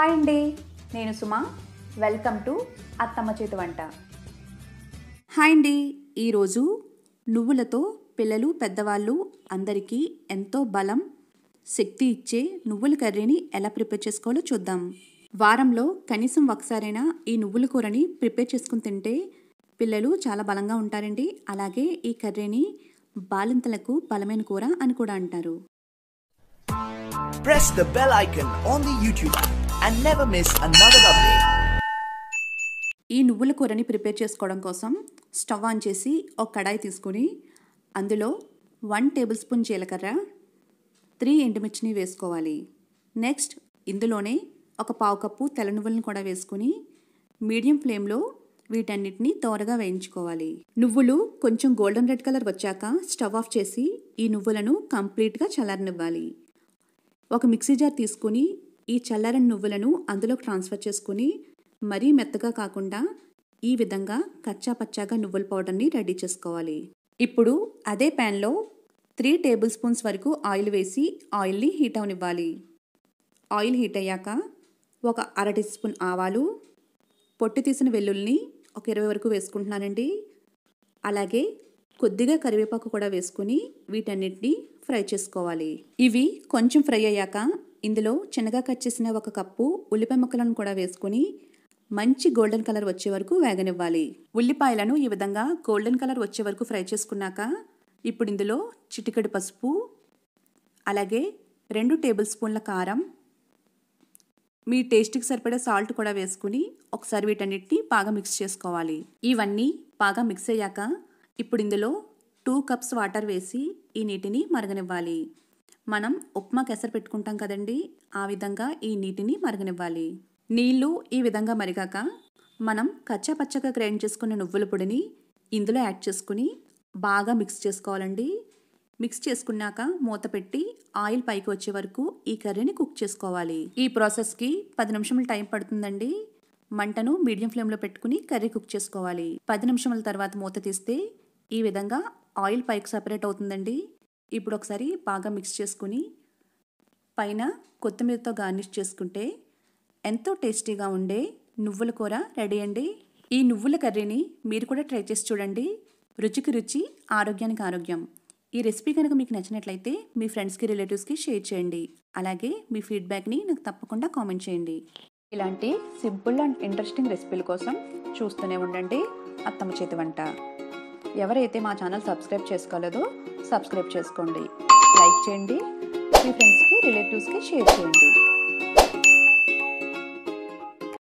hi అండి నేను సుమా welcome to అత్తమ్మ చేతి వంట హాయ్ అండి ఈరోజు నువ్వులతో పిల్లలు పెద్దవాళ్ళు అందరికీ ఎంతో బలం శక్తి ఇచ్చే నువ్వుల కర్రీని ఎలా ప్రిపేర్ చేసుకోవాలో చూద్దాం వారంలో కనీసం ఒకసారైనా ఈ నువ్వుల కూరని ప్రిపేర్ చేసుకుని తింటే పిల్లలు చాలా బలంగా ఉంటారండి అలాగే ఈ కర్రీని బాలింతలకు బలమైన కూర అని కూడా అంటారు Press the bell icon on the YouTube and never miss another update ఈ నువ్వుల కూరని ప్రిపేర్ చేసుకోవడం కోసం స్టవ్ ఆన్ చేసి ఒక కడాయి తీసుకుని అందులో వన్ టేబుల్ స్పూన్ జీలకర్ర త్రీ ఎండుమిర్చిని వేసుకోవాలి నెక్స్ట్ ఇందులోనే ఒక పావు కప్పు తెల్ల నువ్వులను కూడా వేసుకుని మీడియం ఫ్లేమ్లో వీటన్నిటిని త్వరగా వేయించుకోవాలి నువ్వులు కొంచెం గోల్డెన్ రెడ్ కలర్ వచ్చాక స్టవ్ ఆఫ్ చేసి ఈ నువ్వులను కంప్లీట్గా చల్లారనివ్వాలి ఒక మిక్సీ జార్ తీసుకుని ఈ చల్లారని నువ్వులను అందులో ట్రాన్స్ఫర్ చేసుకుని మరీ మెత్తగా కాకుండా ఈ విధంగా కచ్చా పచ్చాగా నువ్వుల పౌడర్ని రెడీ చేసుకోవాలి ఇప్పుడు అదే ప్యాన్లో త్రీ టేబుల్ స్పూన్స్ వరకు ఆయిల్ వేసి ఆయిల్ని హీట్ అవనివ్వాలి ఆయిల్ హీట్ అయ్యాక ఒక అర టీ స్పూన్ ఆవాలు పొట్టి తీసిన వెల్లుల్ని ఒక ఇరవై వరకు వేసుకుంటున్నానండి అలాగే కొద్దిగా కరివేపాకు కూడా వేసుకుని వీటన్నిటిని ఫ్రై చేసుకోవాలి ఇవి కొంచెం ఫ్రై అయ్యాక ఇందులో చిన్నగా కట్ చేసిన ఒక కప్పు ఉల్లిపాయ ముక్కలను కూడా వేసుకుని మంచి గోల్డెన్ కలర్ వచ్చే వరకు వేగనివ్వాలి ఉల్లిపాయలను ఈ విధంగా గోల్డెన్ కలర్ వచ్చే వరకు ఫ్రై చేసుకున్నాక ఇప్పుడు ఇందులో చిటికెడు పసుపు అలాగే రెండు టేబుల్ స్పూన్ల కారం మీ టేస్ట్కి సరిపడే సాల్ట్ కూడా వేసుకుని ఒకసారి వీటన్నిటిని బాగా మిక్స్ చేసుకోవాలి ఇవన్నీ బాగా మిక్స్ అయ్యాక ఇప్పుడు ఇందులో టూ కప్స్ వాటర్ వేసి ఈ నీటిని మరగనివ్వాలి మనం ఉప్మా కెసరు పెట్టుకుంటాం కదండి ఆ విధంగా ఈ నీటిని మరగనివ్వాలి నీళ్లు ఈ విధంగా మరిగాక మనం కచ్చాపచ్చగా గ్రైండ్ చేసుకున్న నువ్వుల పొడిని ఇందులో యాడ్ చేసుకుని బాగా మిక్స్ చేసుకోవాలండి మిక్స్ చేసుకున్నాక మూత పెట్టి ఆయిల్ పైకి వచ్చే వరకు ఈ కర్రీని కుక్ చేసుకోవాలి ఈ ప్రాసెస్కి పది నిమిషములు టైం పడుతుందండి మంటను మీడియం ఫ్లేమ్లో పెట్టుకుని కర్రీ కుక్ చేసుకోవాలి పది నిమిషముల తర్వాత మూత తీస్తే ఈ విధంగా ఆయిల్ పైకి సపరేట్ అవుతుందండి ఇప్పుడు ఒకసారి బాగా మిక్స్ చేసుకుని పైన కొత్తిమీరతో గార్నిష్ చేసుకుంటే ఎంతో టేస్టీగా ఉండే నువ్వుల కూర రెడీ అండి ఈ నువ్వుల కర్రీని మీరు కూడా ట్రై చేసి చూడండి రుచికి రుచి ఆరోగ్యానికి ఆరోగ్యం ఈ రెసిపీ కనుక మీకు నచ్చినట్లయితే మీ ఫ్రెండ్స్కి రిలేటివ్స్కి షేర్ చేయండి అలాగే మీ ఫీడ్బ్యాక్ని నాకు తప్పకుండా కామెంట్ చేయండి ఇలాంటి సింపుల్ అండ్ ఇంట్రెస్టింగ్ రెసిపీల కోసం చూస్తూనే ఉండండి అత్తమ్మ చేతి వంట ఎవరైతే మా ఛానల్ సబ్స్క్రైబ్ చేసుకోలేదో సబ్స్క్రైబ్ చేసుకోండి లైక్ చేయండి మీ ఫ్రెండ్స్కి రిలేటివ్స్కి షేర్ చేయండి